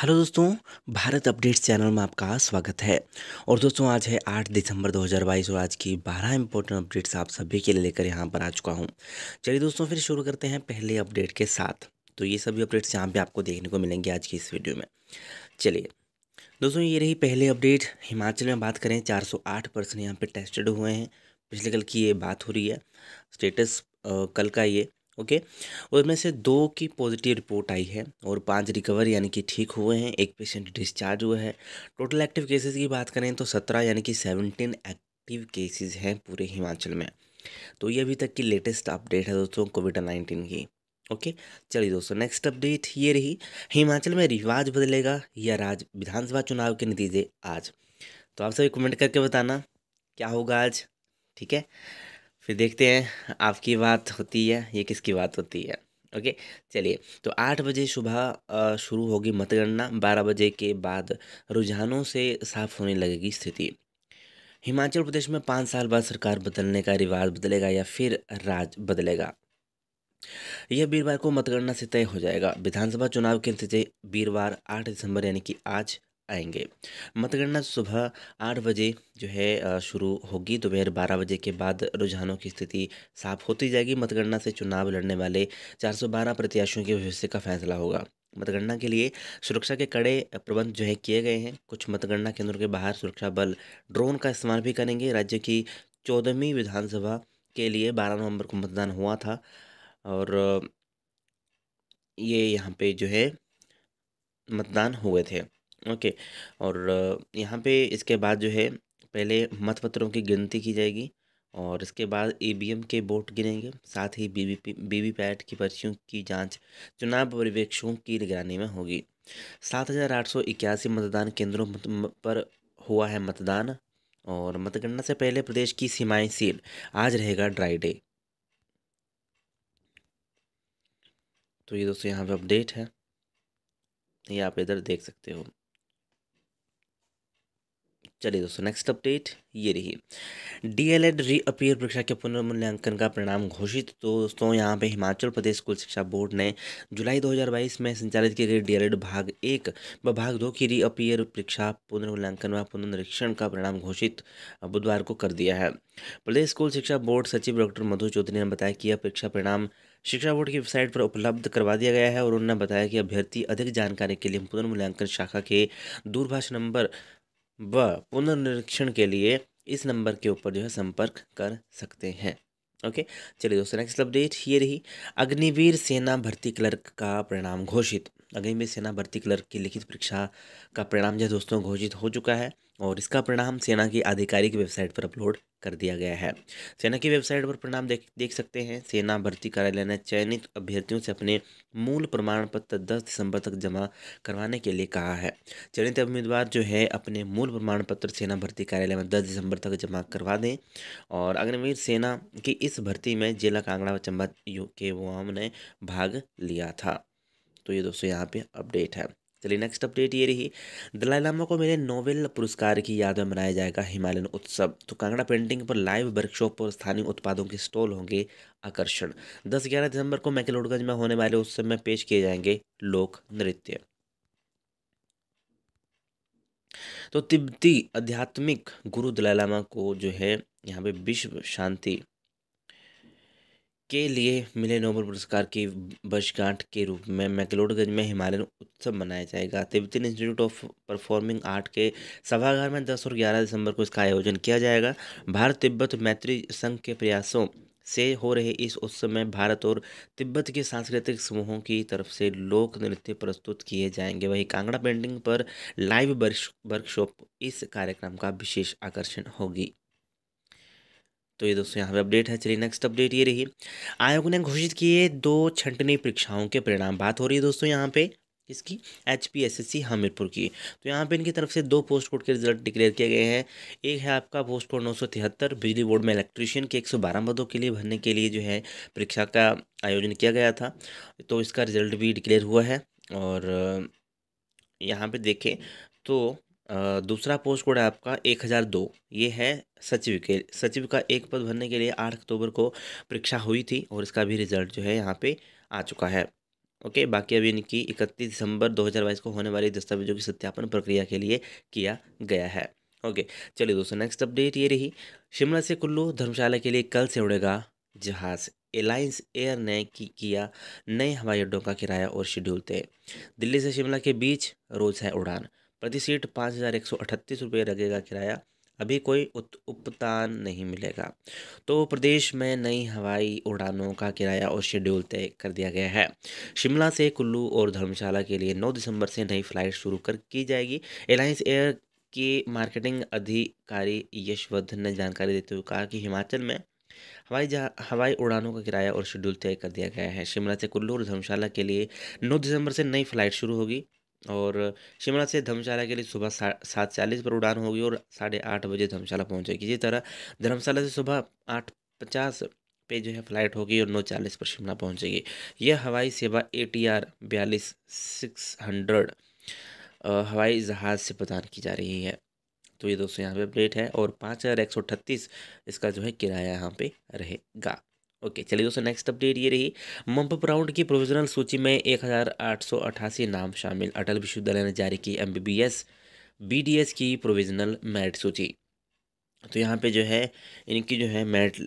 hello दोस्तों Bharat updates channel में आपका स्वागत है और दोस्तों आज है 8 दिसंबर 2022 और आज की 12 इंपॉर्टेंट अपडेट्स आप सभी के लिए लेकर यहाँ पर आ चुका हूँ चलिए दोस्तों फिर शुरू करते हैं पहले अपडेट के साथ तो ये सभी अपडेट्स यहाँ पे आपको देखने को मिलेंगे आज की इस वीडियो में चलिए दोस्तों ये रही पहले अपडेट हिमाचल में बात करें चार सौ पर्सन यहाँ पर टेस्टेड हुए हैं पिछले कल की ये बात हो रही है स्टेटस कल का ये ओके उसमें से दो की पॉजिटिव रिपोर्ट आई है और पांच रिकवर यानी कि ठीक हुए हैं एक पेशेंट डिस्चार्ज हुआ है टोटल एक्टिव केसेस की बात करें तो सत्रह यानी कि सेवनटीन एक्टिव केसेस हैं पूरे हिमाचल में तो ये अभी तक की लेटेस्ट अपडेट है दोस्तों कोविड नाइन्टीन की ओके चलिए दोस्तों नेक्स्ट अपडेट ये रही हिमाचल में रिवाज बदलेगा या राज विधानसभा चुनाव के नतीजे आज तो आप सभी कमेंट करके बताना क्या होगा आज ठीक है फिर देखते हैं आपकी बात होती है ये किसकी बात होती है ओके चलिए तो आठ बजे सुबह शुरू होगी मतगणना बारह बजे के बाद रुझानों से साफ होने लगेगी स्थिति हिमाचल प्रदेश में पाँच साल बाद सरकार बदलने का रिवाज बदलेगा या फिर राज बदलेगा यह वीरवार को मतगणना से तय हो जाएगा विधानसभा चुनाव के नतीजे वीरवार आठ दिसंबर यानी कि आज आएंगे मतगणना सुबह आठ बजे जो है शुरू होगी दोपहर बारह बजे के बाद रुझानों की स्थिति साफ होती जाएगी मतगणना से चुनाव लड़ने वाले 412 प्रत्याशियों के भविष्य का फैसला होगा मतगणना के लिए सुरक्षा के कड़े प्रबंध जो है किए गए हैं कुछ मतगणना केंद्रों के बाहर सुरक्षा बल ड्रोन का इस्तेमाल भी करेंगे राज्य की चौदहवीं विधानसभा के लिए बारह नवंबर को मतदान हुआ था और ये यहाँ पे जो है मतदान हुए थे ओके और यहाँ पे इसके बाद जो है पहले मतपत्रों की गिनती की जाएगी और इसके बाद ईवीएम के वोट गिनेंगे साथ ही वीवीपी वीवीपैट की पर्चियों की जांच चुनाव पर्यवेक्षकों की निगरानी में होगी सात हज़ार आठ सौ इक्यासी मतदान केंद्रों पर हुआ है मतदान और मतगणना से पहले प्रदेश की सीमाएं सील आज रहेगा ड्राई डे तो ये दोस्तों यहाँ पे अपडेट है ये आप इधर देख सकते हो चलिए दोस्तों नेक्स्ट अपडेट ये रही डीएलएड रीअपीयर परीक्षा के पुनर्मूल्यांकन का परिणाम घोषित तो दोस्तों यहाँ पे हिमाचल प्रदेश स्कूल शिक्षा बोर्ड ने जुलाई 2022 में संचालित की गई डीएलएड भाग एक व भाग दो की रीअपीयर परीक्षा पुनर्मूल्यांकन व पुनर्निरीक्षण का परिणाम घोषित बुधवार को कर दिया है प्रदेश स्कूल शिक्षा बोर्ड सचिव डॉक्टर मधु चौधरी ने बताया कि यह परीक्षा परिणाम शिक्षा बोर्ड की वेबसाइट पर उपलब्ध करवा दिया गया है और उन्होंने बताया कि अभ्यर्थी अधिक जानकारी के लिए पुनर्मूल्यांकन शाखा के दूरभाष नंबर व पुनर्निरीक्षण के लिए इस नंबर के ऊपर जो है संपर्क कर सकते हैं ओके चलिए दोस्तों नेक्स्ट अपडेट ये रही अग्निवीर सेना भर्ती क्लर्क का परिणाम घोषित अगई में सेना भर्ती क्लर्क की लिखित परीक्षा का परिणाम जो दोस्तों घोषित हो चुका है और इसका परिणाम सेना की आधिकारिक वेबसाइट पर अपलोड कर दिया गया है सेना की वेबसाइट पर परिणाम देख देख सकते हैं सेना भर्ती कार्यालय ने चयनित अभ्यर्थियों से अपने मूल प्रमाण पत्र दस दिसंबर तक जमा करवाने के लिए कहा है चयनित उम्मीदवार जो है अपने मूल प्रमाण पत्र सेना भर्ती कार्यालय में दस दिसंबर तक जमा करवा दें और अग्निवीर सेना की इस भर्ती में जिला कांगड़ा व चंबा यू के युवाओं ने भाग लिया था तो ये दोस्तों यहाँ पे अपडेट है चलिए नेक्स्ट अपडेट ये रही दलाई लामा को मिले नोबेल पुरस्कार की याद में मनाया जाएगा हिमालयन उत्सव तो कांगड़ा पेंटिंग पर लाइव वर्कशॉप और स्थानीय उत्पादों के स्टॉल होंगे आकर्षण दस ग्यारह दिसंबर को मैकेलोडगंज में होने वाले उत्सव में पेश किए जाएंगे लोक नृत्य तो तिब्बती आध्यात्मिक गुरु दलाई लामा को जो है यहाँ पे विश्व शांति के लिए मिले नोबल पुरस्कार की वर्षगांठ के रूप में मैकलोडगंज में हिमालयन उत्सव मनाया जाएगा Tibetan Institute of Performing Art के सभागार में 10 और 11 दिसंबर को इसका आयोजन किया जाएगा भारत तिब्बत मैत्री संघ के प्रयासों से हो रहे इस उत्सव में भारत और तिब्बत के सांस्कृतिक समूहों की तरफ से लोक नृत्य प्रस्तुत किए जाएंगे वहीं कांगड़ा पेंटिंग पर लाइव वर्कशॉप इस कार्यक्रम का विशेष आकर्षण होगी तो ये दोस्तों यहाँ पे अपडेट है चलिए नेक्स्ट अपडेट ये रही आयोग ने घोषित किए दो छंटनी परीक्षाओं के परिणाम बात हो रही है दोस्तों यहाँ पे इसकी H P S S C Hamirpur की तो यहाँ पे इनकी तरफ से दो पोस्ट कोड के रिजल्ट डिक्लेयर किए गए हैं एक है आपका पोस्ट कोड नौ सौ तिहत्तर बिजली बोर्ड में इलेक्ट्रीशियन के एक सौ बारह पदों के लिए भरने के लिए जो है परीक्षा का आयोजन किया गया था तो इसका रिजल्ट भी डिक्लेयर हुआ है और यहाँ पे देखें तो दूसरा पोस्ट कोड है आपका एक हज़ार दो ये है सचिव के सचिव का एक पद भरने के लिए आठ अक्टूबर को परीक्षा हुई थी और इसका भी रिजल्ट जो है यहाँ पे आ चुका है ओके बाकी अभी इनकी इकतीस दिसंबर दो हज़ार बाईस को होने वाली दस्तावेजों की सत्यापन प्रक्रिया के लिए किया गया है ओके चलिए दोस्तों नेक्स्ट अपडेट ये रही शिमला से कुल्लू धर्मशाला के लिए कल से उड़ेगा जहाज़ एलायंस एयर ने की किया नए हवाई अड्डों का किराया और शेड्यूल तय दिल्ली से शिमला के बीच रोज़ है उड़ान प्रति सीट पाँच हज़ार एक सौ अठतीस रुपये लगेगा किराया अभी कोई उपतान नहीं मिलेगा तो प्रदेश में नई हवाई उड़ानों का किराया और शेड्यूल तय कर दिया गया है शिमला से कुल्लू और धर्मशाला के लिए 9 दिसंबर से नई फ्लाइट शुरू कर की जाएगी एलायंस एयर के मार्केटिंग अधिकारी यशवर्धन ने जानकारी देते हुए कहा कि हिमाचल में हवाई जहा हवाई उड़ानों का किराया और शेड्यूल तय कर दिया गया है शिमला से कुल्लू और धर्मशाला के लिए 9 दिसंबर से नई फ्लाइट शुरू होगी और शिमला से धर्मशाला के लिए सुबह सात चालीस पर उड़ान होगी और साढ़े आठ बजे धर्मशाला पहुंचेगी इसी तरह धर्मशाला से सुबह आठ पचास पे जो है फ़्लाइट होगी और नौ चालीस पर शिमला पहुंचेगी यह हवाई सेवा ए टी आर बयालीस सिक्स हंड्रेड हवाई जहाज़ से प्रदान की जा रही है तो ये दोस्तों यहाँ पे अपडेट है और पाँच हज़ार एक सौ अठत्तीस इसका जो है किराया यहाँ पे रहेगा ओके चलिए दोस्तों नेक्स्ट अपडेट ये रही मम्प राउंड की प्रोविजनल सूची में एक हज़ार आठ सौ अठासी नाम शामिल अटल विश्वविद्यालय ने जारी की M B B S B D S की प्रोविजनल मेरिट सूची तो यहाँ पे जो है इनकी जो है मेरिट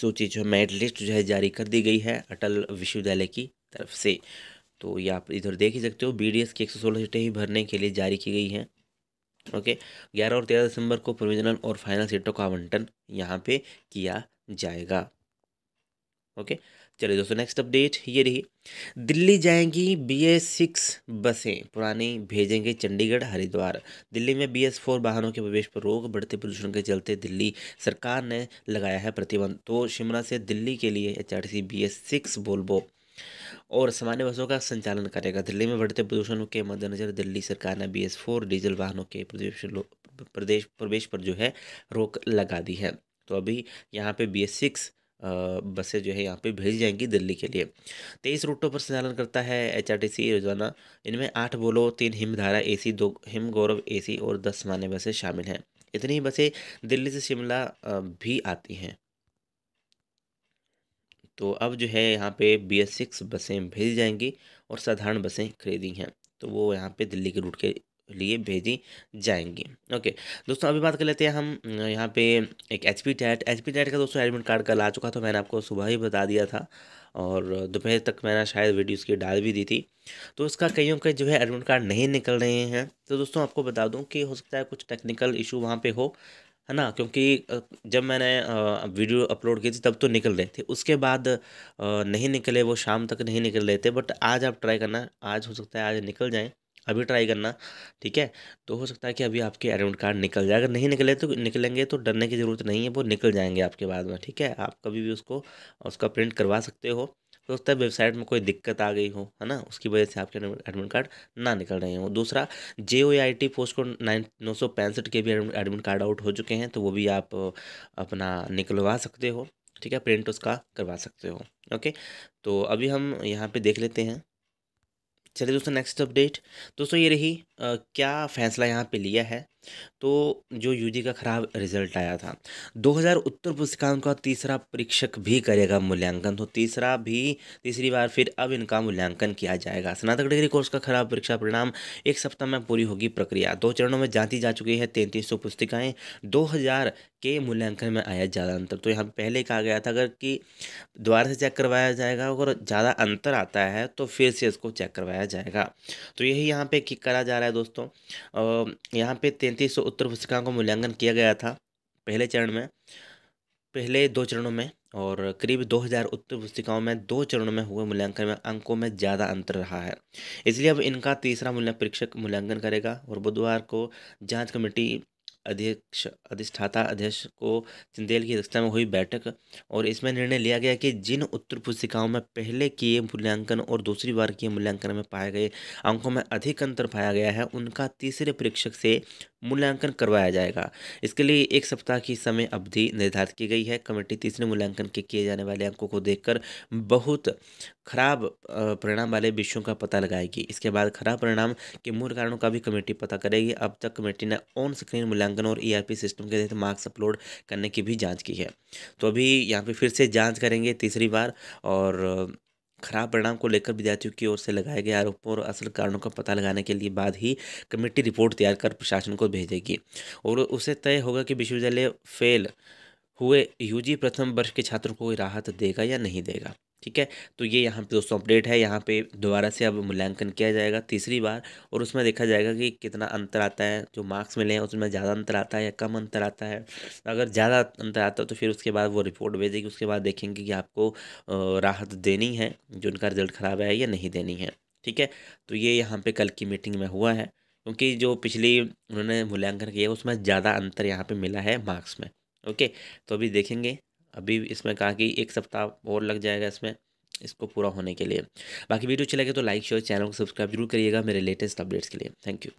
सूची जो है मेरिट लिस्ट जो है जारी कर दी गई है अटल विश्वविद्यालय की तरफ से तो ये आप इधर देख ही सकते हो बी डी एस की एक सौ सोलह सीटें ही भरने के लिए जारी की गई हैं ओके ग्यारह और तेरह दिसंबर को प्रोविजनल और फाइनल सीटों का आवंटन यहाँ पे किया जाएगा ओके चलिए दोस्तों नेक्स्ट अपडेट ये रही दिल्ली जाएंगी बी एस सिक्स बसें पुरानी भेजेंगे चंडीगढ़ हरिद्वार दिल्ली में बी एस फोर वाहनों के प्रवेश पर रोक बढ़ते प्रदूषण के चलते दिल्ली सरकार ने लगाया है प्रतिबंध तो शिमला से दिल्ली के लिए H R C B S six बोलबो और सामान्य बसों का संचालन करेगा दिल्ली में बढ़ते प्रदूषण के मद्देनजर दिल्ली सरकार ने बी एस फोर डीजल वाहनों के प्रदेश प्रदेश प्रवेश पर जो है रोक लगा दी है तो अभी यहाँ पे बी एस सिक्स बसें जो है यहाँ पे भेजी जाएंगी दिल्ली के लिए तेईस रूटों पर संचालन करता है सी रोजाना इनमें आठ बोलो तीन हिमधारा ए सी दो हिम गौरव सी और दस मान्य बसें शामिल हैं इतनी ही बसें दिल्ली से शिमला भी आती हैं तो अब जो है यहाँ पे बी एस सिक्स बसें भेजी जाएंगी और साधारण बसें खरीदी हैं तो वो यहाँ पे दिल्ली के रूट के लिए भेजी जाएंगी ओके दोस्तों अभी बात कर लेते हैं हम यहाँ पे एक H P TET H P TET का दोस्तों एडमिट कार्ड कल आ चुका था मैंने आपको सुबह ही बता दिया था और दोपहर तक मैंने शायद वीडियो इसकी डाल भी दी थी तो इसका कईयों के जो है एडमिट कार्ड नहीं निकल रहे हैं तो दोस्तों आपको बता दूँ कि हो सकता है कुछ टेक्निकल इशू वहाँ पर हो है ना क्योंकि जब मैंने वीडियो अपलोड की थी तब तो निकल रहे थे उसके बाद नहीं निकले वो शाम तक नहीं निकल रहे थे बट आज आप ट्राई करना आज हो सकता है आज निकल जाएँ अभी ट्राई करना ठीक है तो हो सकता है कि अभी आपके एडमिट कार्ड निकल जाए अगर नहीं निकले तो निकलेंगे तो डरने की ज़रूरत नहीं है वो निकल जाएंगे आपके बाद में ठीक है आप कभी भी उसको उसका प्रिंट करवा सकते हो तो उस वेबसाइट में कोई दिक्कत आ गई हो है ना उसकी वजह से आपके एडमिट कार्ड ना निकल रहे हो दूसरा J O I T post को नाइन नौ सौ पैंसठ के भी एडमिट कार्ड आउट हो चुके हैं तो वो भी आप अपना निकलवा सकते हो ठीक है प्रिंट उसका करवा सकते हो ओके तो अभी हम यहाँ पे देख लेते हैं चलिए दोस्तों नेक्स्ट अपडेट दोस्तों ये रही आ, क्या फ़ैसला यहाँ पे लिया है तो जो यूजी का खराब रिजल्ट आया था 2000 उत्तर पुस्तकांक का तीसरा परीक्षक भी करेगा मूल्यांकन तो तीसरा भी तीसरी बार फिर अब इनका मूल्यांकन किया जाएगा स्नातक डिग्री कोर्स का खराब परीक्षा परिणाम एक सप्ताह में पूरी होगी प्रक्रिया दो चरणों में जांची जा चुकी है तैंतीस सौ पुस्तिकाएँ दो हजार के मूल्यांकन में आया ज़्यादा अंतर तो यहाँ पहले कहा गया था अगर कि दोबारा से चेक करवाया जाएगा अगर ज़्यादा अंतर आता है तो फिर से इसको चेक करवाया जाएगा तो यही यहाँ पे करा जा रहा है दोस्तों यहाँ पे तैंतीस सौ उत्तर पुस्तिकाओं का मूल्यांकन किया गया था पहले चरण में पहले दो चरणों में और करीब 2000 उत्तर पुस्तिकाओं में दो चरणों में हुए मूल्यांकन में अंकों में ज़्यादा अंतर रहा है इसलिए अब इनका तीसरा मूल्य परीक्षक मूल्यांकन करेगा और बुधवार को जांच कमेटी अध्यक्ष अधिष्ठाता अध्यक्ष को चंदेल की अध्यक्षता में हुई बैठक और इसमें निर्णय लिया गया कि जिन उत्तर पुस्तिकाओं में पहले किए मूल्यांकन और दूसरी बार किए मूल्यांकन में पाए गए अंकों में अधिक अंतर पाया गया है उनका तीसरे परीक्षक से मूल्यांकन करवाया जाएगा इसके लिए एक सप्ताह की समय अवधि निर्धारित की गई है कमेटी तीसरे मूल्यांकन के किए जाने वाले अंकों को देखकर बहुत खराब परिणाम वाले विषयों का पता लगाएगी इसके बाद खराब परिणाम के मूल कारणों का भी कमेटी पता करेगी अब तक कमेटी ने ऑन स्क्रीन मूल्यांकन और ईआरपी e सिस्टम के तहत मार्क्स अपलोड करने की भी जाँच की है तो अभी यहाँ पर फिर से जाँच करेंगे तीसरी बार और खराब परिणाम को लेकर विद्यार्थियों की ओर से लगाए गए आरोपों और असल कारणों का पता लगाने के लिए बाद ही कमेटी रिपोर्ट तैयार कर प्रशासन को भेजेगी और उसे तय होगा कि विश्वविद्यालय फेल हुए यूजी प्रथम वर्ष के छात्रों को राहत देगा या नहीं देगा ठीक है तो ये यहाँ पे दोस्तों अपडेट है यहाँ पे दोबारा से अब मूल्यांकन किया जाएगा तीसरी बार और उसमें देखा जाएगा कि कितना अंतर आता है जो मार्क्स मिले हैं उसमें ज़्यादा अंतर आता है या कम अंतर आता है अगर ज़्यादा अंतर आता है तो फिर उसके बाद वो रिपोर्ट भेजेगी उसके बाद देखेंगे कि आपको राहत देनी है जो उनका रिजल्ट ख़राब है या नहीं देनी है ठीक है तो ये यहाँ पर कल की मीटिंग में हुआ है क्योंकि जो पिछली उन्होंने मूल्यांकन किया उसमें ज़्यादा अंतर यहाँ पर मिला है मार्क्स में ओके तो अभी देखेंगे अभी इसमें कहा कि एक सप्ताह और लग जाएगा इसमें इसको पूरा होने के लिए बाकी वीडियो अच्छी लगे तो लाइक शेयर चैनल को सब्सक्राइब जरूर करिएगा मेरे लेटेस्ट अपडेट्स के लिए थैंक यू